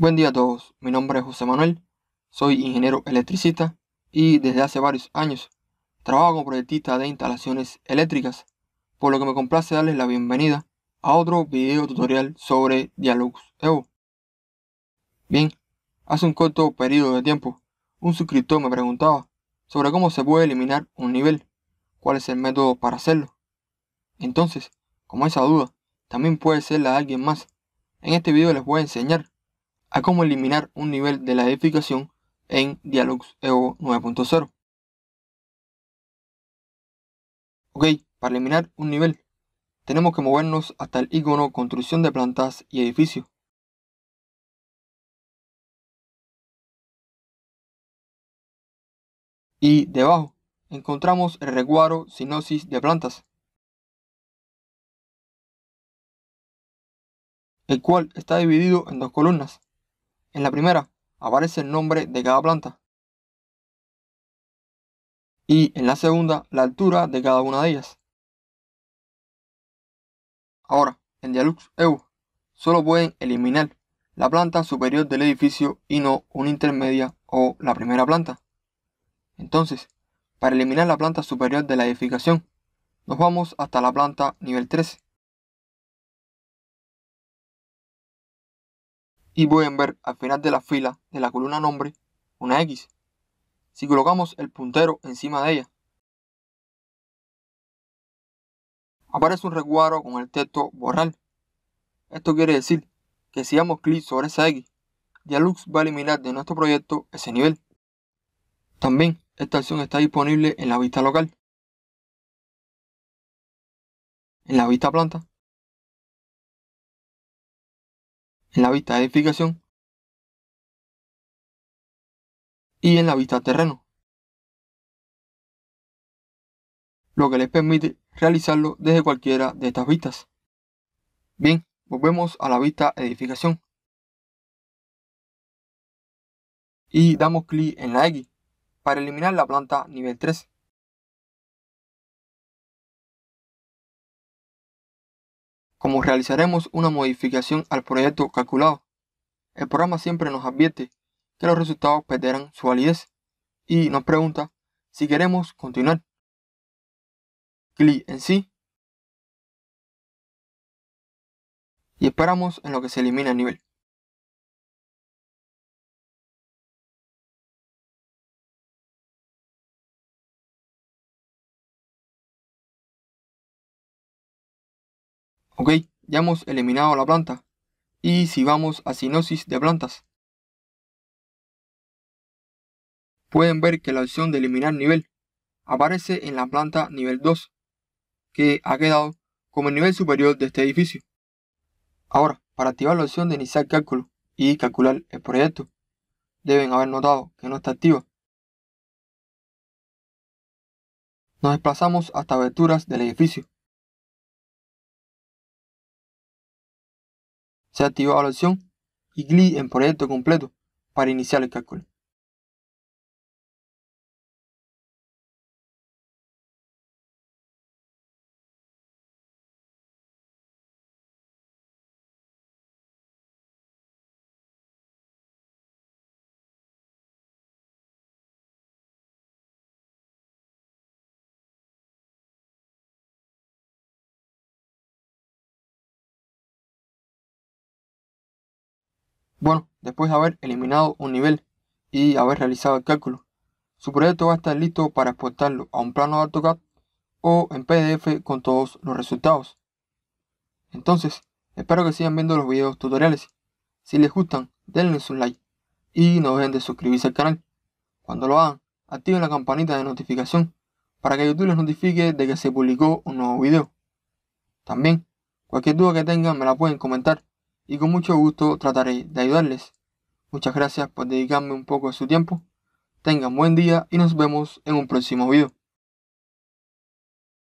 Buen día a todos, mi nombre es José Manuel, soy ingeniero electricista y desde hace varios años trabajo como proyectista de instalaciones eléctricas, por lo que me complace darles la bienvenida a otro video tutorial sobre Dialux Evo. Bien, hace un corto periodo de tiempo, un suscriptor me preguntaba sobre cómo se puede eliminar un nivel, cuál es el método para hacerlo. Entonces, como esa duda también puede ser la de alguien más, en este video les voy a enseñar a cómo eliminar un nivel de la edificación en Dialux e evo 9.0. Ok, para eliminar un nivel, tenemos que movernos hasta el icono Construcción de plantas y edificio Y debajo encontramos el recuadro Sinosis de plantas, el cual está dividido en dos columnas. En la primera aparece el nombre de cada planta y en la segunda la altura de cada una de ellas. Ahora, en Dialux EU solo pueden eliminar la planta superior del edificio y no una intermedia o la primera planta. Entonces, para eliminar la planta superior de la edificación, nos vamos hasta la planta nivel 13. y pueden ver al final de la fila de la columna nombre una X. Si colocamos el puntero encima de ella, aparece un recuadro con el texto borrar. Esto quiere decir que si damos clic sobre esa X, Dialux va a eliminar de nuestro proyecto ese nivel. También esta opción está disponible en la vista local, en la vista planta en la vista edificación y en la vista terreno, lo que les permite realizarlo desde cualquiera de estas vistas. Bien, volvemos a la vista edificación y damos clic en la X para eliminar la planta nivel 3. Como realizaremos una modificación al proyecto calculado, el programa siempre nos advierte que los resultados perderán su validez y nos pregunta si queremos continuar. Clic en sí y esperamos en lo que se elimina el nivel. Ok, ya hemos eliminado la planta. Y si vamos a sinosis de plantas, pueden ver que la opción de eliminar nivel aparece en la planta nivel 2, que ha quedado como el nivel superior de este edificio. Ahora, para activar la opción de iniciar cálculo y calcular el proyecto, deben haber notado que no está activa. Nos desplazamos hasta aberturas del edificio. Se activa la opción y clic en proyecto completo para iniciar el cálculo. Bueno, después de haber eliminado un nivel y haber realizado el cálculo, su proyecto va a estar listo para exportarlo a un plano de AutoCAD o en PDF con todos los resultados. Entonces, espero que sigan viendo los videos tutoriales. Si les gustan, denles un like y no dejen de suscribirse al canal. Cuando lo hagan, activen la campanita de notificación para que YouTube les notifique de que se publicó un nuevo video. También, cualquier duda que tengan me la pueden comentar y con mucho gusto trataré de ayudarles. Muchas gracias por dedicarme un poco de su tiempo. Tengan buen día y nos vemos en un próximo video.